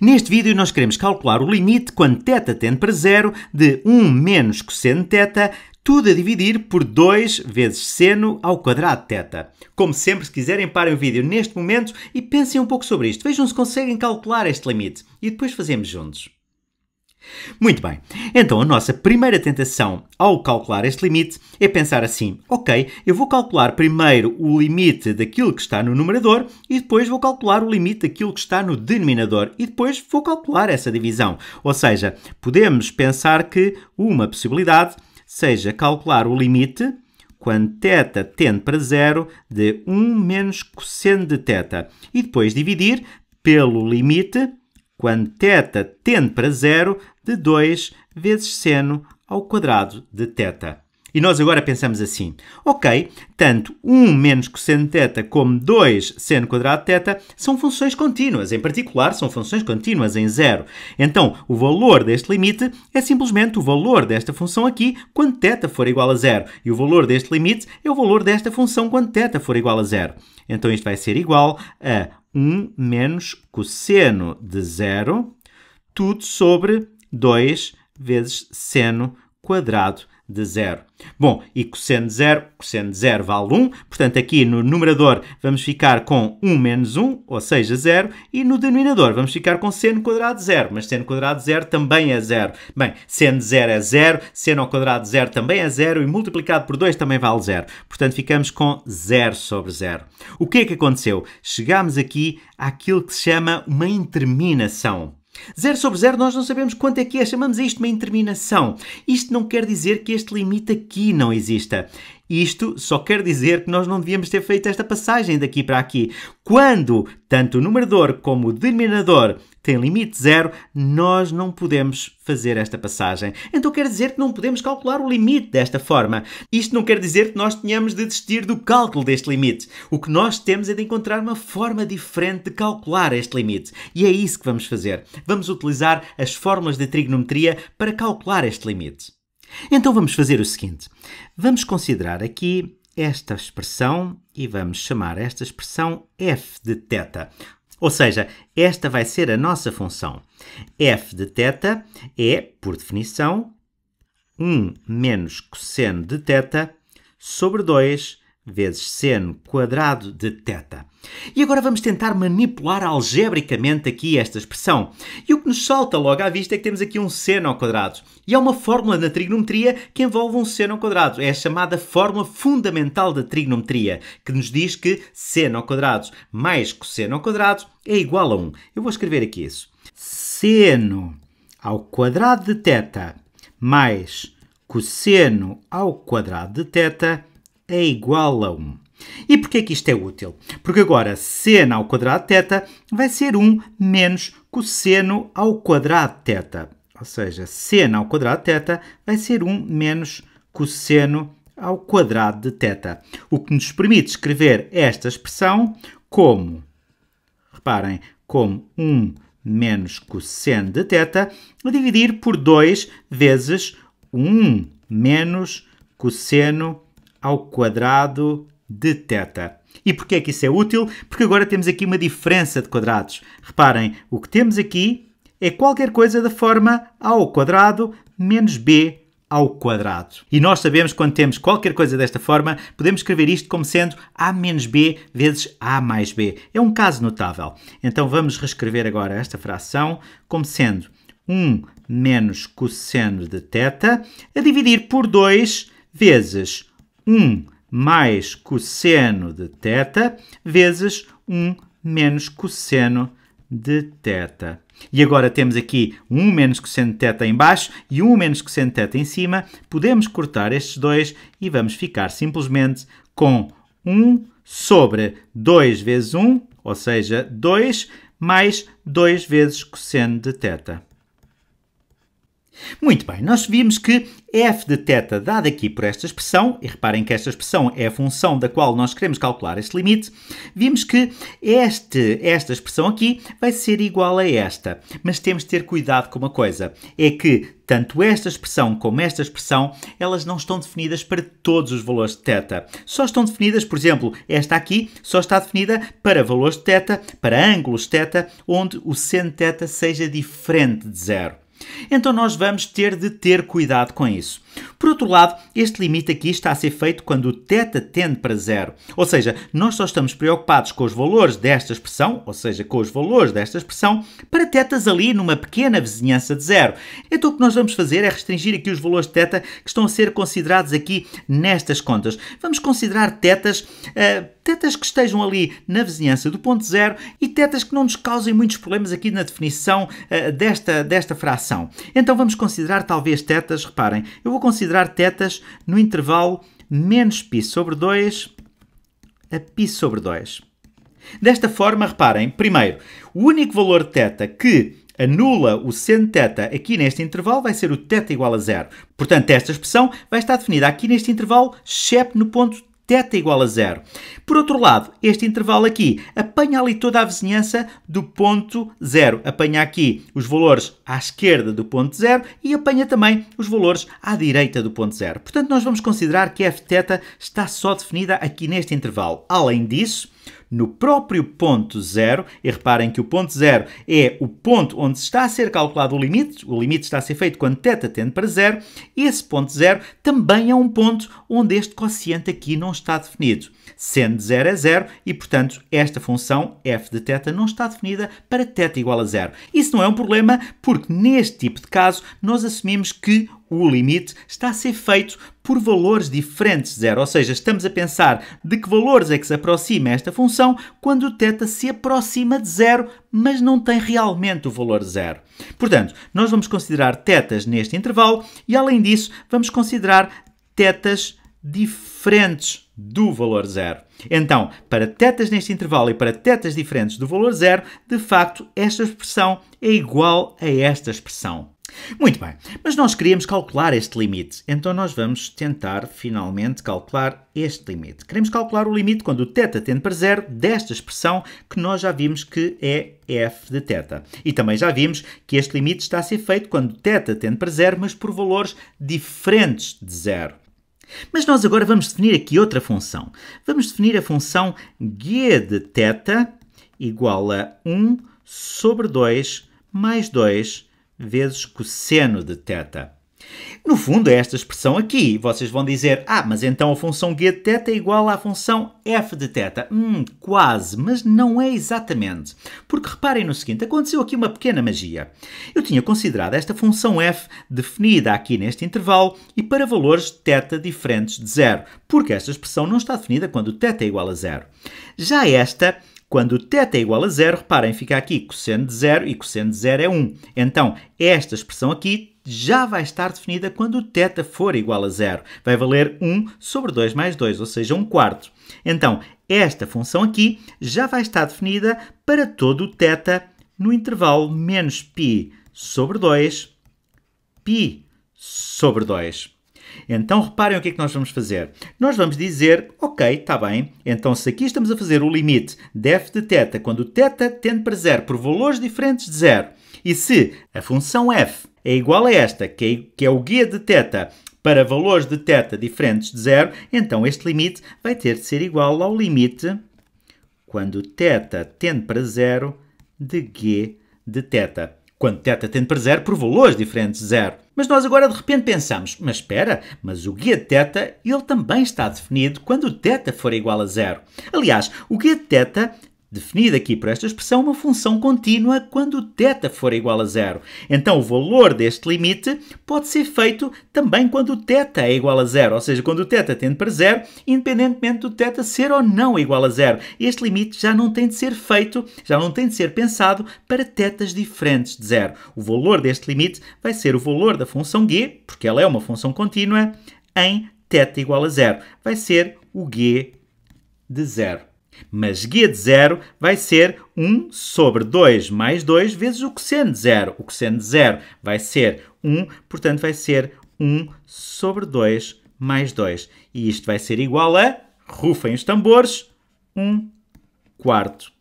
Neste vídeo nós queremos calcular o limite quando θ tende para zero de 1 menos cosseno θ, tudo a dividir por 2 vezes seno ao quadrado θ. Como sempre, se quiserem, parem o vídeo neste momento e pensem um pouco sobre isto. Vejam se conseguem calcular este limite e depois fazemos juntos. Muito bem, então a nossa primeira tentação ao calcular este limite é pensar assim: ok, eu vou calcular primeiro o limite daquilo que está no numerador e depois vou calcular o limite daquilo que está no denominador e depois vou calcular essa divisão. Ou seja, podemos pensar que uma possibilidade seja calcular o limite quando θ tende para zero de 1 menos cosseno de θ e depois dividir pelo limite quando θ tende para zero, de 2 vezes seno ao quadrado de θ. E nós agora pensamos assim, ok, tanto 1 menos cosseno θ como 2 seno quadrado θ são funções contínuas, em particular são funções contínuas em zero. Então, o valor deste limite é simplesmente o valor desta função aqui quando θ for igual a zero, e o valor deste limite é o valor desta função quando θ for igual a zero. Então isto vai ser igual a 1 menos cosseno de zero, tudo sobre 2 vezes seno quadrado de zero. Bom, e cosseno de zero, cosseno de zero vale 1, portanto aqui no numerador vamos ficar com 1 menos 1, ou seja, zero, e no denominador vamos ficar com seno quadrado de zero, mas seno quadrado de zero também é zero. Bem, seno de zero é zero, seno ao quadrado de zero também é zero, e multiplicado por 2 também vale zero. Portanto ficamos com 0 sobre 0. O que é que aconteceu? Chegámos aqui àquilo que se chama uma interminação. 0 sobre 0 nós não sabemos quanto é que é, chamamos isto uma interminação. Isto não quer dizer que este limite aqui não exista. Isto só quer dizer que nós não devíamos ter feito esta passagem daqui para aqui. Quando tanto o numerador como o denominador tem limite zero, nós não podemos fazer esta passagem. Então quer dizer que não podemos calcular o limite desta forma. Isto não quer dizer que nós tenhamos de desistir do cálculo deste limite. O que nós temos é de encontrar uma forma diferente de calcular este limite. E é isso que vamos fazer. Vamos utilizar as fórmulas de trigonometria para calcular este limite. Então vamos fazer o seguinte. Vamos considerar aqui esta expressão e vamos chamar esta expressão f de θ. Ou seja, esta vai ser a nossa função. f de θ é, por definição, 1 menos cosseno de θ sobre 2 vezes seno quadrado de teta E agora vamos tentar manipular algebricamente aqui esta expressão. E o que nos salta logo à vista é que temos aqui um seno ao quadrado. E há uma fórmula da trigonometria que envolve um seno ao quadrado. É a chamada fórmula fundamental da trigonometria, que nos diz que seno ao quadrado mais cosseno ao quadrado é igual a 1. Eu vou escrever aqui isso. Seno ao quadrado de teta mais cosseno ao quadrado de teta é igual a 1. E porquê que isto é útil? Porque agora seno ao quadrado de θ vai ser 1 menos cosseno ao quadrado de θ. Ou seja, seno ao quadrado de θ vai ser 1 menos cosseno ao quadrado de θ. O que nos permite escrever esta expressão como, reparem, como 1 menos cosseno de θ a dividir por 2 vezes 1 menos cosseno de ao quadrado de θ. E porquê é que isso é útil? Porque agora temos aqui uma diferença de quadrados. Reparem, o que temos aqui é qualquer coisa da forma a ao quadrado menos b ao quadrado. E nós sabemos quando temos qualquer coisa desta forma, podemos escrever isto como sendo a menos b vezes a mais b. É um caso notável. Então vamos reescrever agora esta fração como sendo 1 menos cosseno de θ a dividir por 2 vezes 1 mais cosseno de teta vezes 1 menos cosseno de teta. E agora temos aqui 1 menos cosseno de teta em baixo e 1 menos cosseno de teta em cima. Podemos cortar estes dois e vamos ficar simplesmente com 1 sobre 2 vezes 1, ou seja, 2, mais 2 vezes cosseno de teta. Muito bem, nós vimos que f de teta, dada aqui por esta expressão, e reparem que esta expressão é a função da qual nós queremos calcular este limite, vimos que este, esta expressão aqui vai ser igual a esta. Mas temos de ter cuidado com uma coisa, é que tanto esta expressão como esta expressão, elas não estão definidas para todos os valores de θ. Só estão definidas, por exemplo, esta aqui só está definida para valores de θ, para ângulos de θ, onde o seno de θ seja diferente de zero. Então nós vamos ter de ter cuidado com isso. Por outro lado, este limite aqui está a ser feito quando o teta tende para zero. Ou seja, nós só estamos preocupados com os valores desta expressão, ou seja, com os valores desta expressão, para tetas ali numa pequena vizinhança de zero. Então o que nós vamos fazer é restringir aqui os valores de teta que estão a ser considerados aqui nestas contas. Vamos considerar tetas, uh, tetas que estejam ali na vizinhança do ponto zero e tetas que não nos causem muitos problemas aqui na definição uh, desta, desta fração. Então vamos considerar talvez tetas, reparem, eu vou considerar tetas no intervalo menos π sobre 2 a π sobre 2. Desta forma, reparem, primeiro, o único valor θ que anula o seno θ aqui neste intervalo vai ser o θ igual a zero. Portanto, esta expressão vai estar definida aqui neste intervalo, excepto no ponto teta igual a zero. Por outro lado, este intervalo aqui apanha ali toda a vizinhança do ponto zero. Apanha aqui os valores à esquerda do ponto zero e apanha também os valores à direita do ponto zero. Portanto, nós vamos considerar que f está só definida aqui neste intervalo. Além disso, no próprio ponto zero, e reparem que o ponto zero é o ponto onde está a ser calculado o limite, o limite está a ser feito quando θ tende para zero, esse ponto zero também é um ponto onde este quociente aqui não está definido. Sendo zero é zero e, portanto, esta função f de teta não está definida para θ igual a zero. Isso não é um problema porque, neste tipo de caso, nós assumimos que o limite está a ser feito por valores diferentes de zero, ou seja, estamos a pensar de que valores é que se aproxima esta função quando o teta se aproxima de zero, mas não tem realmente o valor zero. Portanto, nós vamos considerar tetas neste intervalo e, além disso, vamos considerar tetas diferentes do valor zero. Então, para tetas neste intervalo e para tetas diferentes do valor zero, de facto, esta expressão é igual a esta expressão. Muito bem, mas nós queríamos calcular este limite, então nós vamos tentar finalmente calcular este limite. Queremos calcular o limite quando o θ tende para zero desta expressão que nós já vimos que é f de θ. E também já vimos que este limite está a ser feito quando o θ tende para zero, mas por valores diferentes de zero. Mas nós agora vamos definir aqui outra função. Vamos definir a função g de θ igual a 1 sobre 2 mais 2 vezes cosseno de teta. No fundo, é esta expressão aqui. Vocês vão dizer, ah, mas então a função g de θ é igual à função f de θ. Hum, quase, mas não é exatamente. Porque reparem no seguinte, aconteceu aqui uma pequena magia. Eu tinha considerado esta função f definida aqui neste intervalo e para valores θ diferentes de zero, porque esta expressão não está definida quando θ é igual a zero. Já esta quando θ é, é igual a zero, reparem, fica aqui cosseno de zero e cosseno de zero é 1. Então, esta expressão aqui já vai estar definida quando θ for igual a zero. Vai valer 1 sobre 2 mais 2, ou seja, 1 quarto. Então, esta função aqui já vai estar definida para todo o θ no intervalo menos π sobre 2, π sobre 2. Então reparem o que é que nós vamos fazer. Nós vamos dizer, ok, está bem, então se aqui estamos a fazer o limite df de θ quando θ tende para zero por valores diferentes de zero, e se a função f é igual a esta, que é, é o guia de θ para valores de θ diferentes de zero, então este limite vai ter de ser igual ao limite quando θ tende para zero de g de θ quando θ tende para zero por valores diferentes de zero. Mas nós agora de repente pensamos, mas espera, mas o guia de θ ele também está definido quando θ for igual a zero. Aliás, o guia de θ definida aqui por esta expressão, uma função contínua quando θ for igual a zero. Então o valor deste limite pode ser feito também quando θ é igual a zero, ou seja, quando θ tende para zero, independentemente do θ ser ou não igual a zero. Este limite já não tem de ser feito, já não tem de ser pensado para θs diferentes de zero. O valor deste limite vai ser o valor da função g, porque ela é uma função contínua, em θ igual a zero. Vai ser o g de zero. Mas guia de zero vai ser 1 sobre 2 mais 2 vezes o cosseno de zero. O cosseno de zero vai ser 1, portanto vai ser 1 sobre 2 mais 2. E isto vai ser igual a, rufem os tambores, 1 quarto.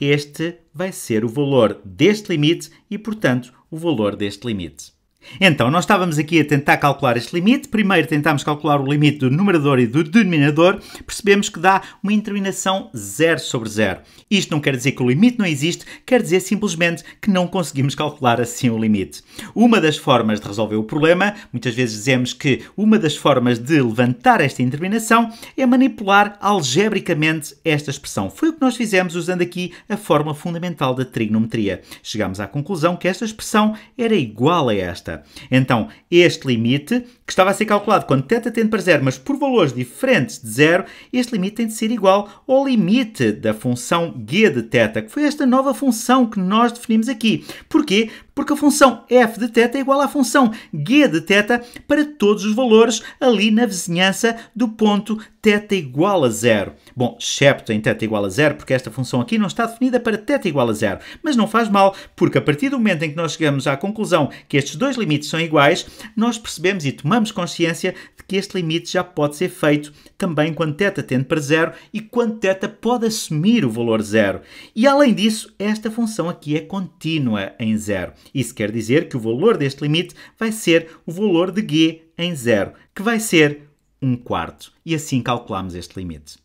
Este vai ser o valor deste limite e, portanto, o valor deste limite. Então, nós estávamos aqui a tentar calcular este limite. Primeiro tentámos calcular o limite do numerador e do denominador. Percebemos que dá uma interminação 0 sobre 0. Isto não quer dizer que o limite não existe, quer dizer simplesmente que não conseguimos calcular assim o limite. Uma das formas de resolver o problema, muitas vezes dizemos que uma das formas de levantar esta interminação é manipular algebricamente esta expressão. Foi o que nós fizemos usando aqui a forma fundamental da trigonometria. Chegámos à conclusão que esta expressão era igual a esta. Então, este limite, que estava a ser calculado quando θ tende para zero, mas por valores diferentes de zero, este limite tem de ser igual ao limite da função g de θ, que foi esta nova função que nós definimos aqui. Porquê? Porque a função f de teta é igual à função g de teta para todos os valores ali na vizinhança do ponto θ igual a zero. Bom, excepto em θ igual a zero, porque esta função aqui não está definida para θ igual a zero. Mas não faz mal, porque a partir do momento em que nós chegamos à conclusão que estes dois limites são iguais, nós percebemos e tomamos consciência de que este limite já pode ser feito também quando θ tende para zero e quando θ pode assumir o valor zero. E além disso, esta função aqui é contínua em zero. Isso quer dizer que o valor deste limite vai ser o valor de g em zero, que vai ser 1 quarto. E assim calculamos este limite.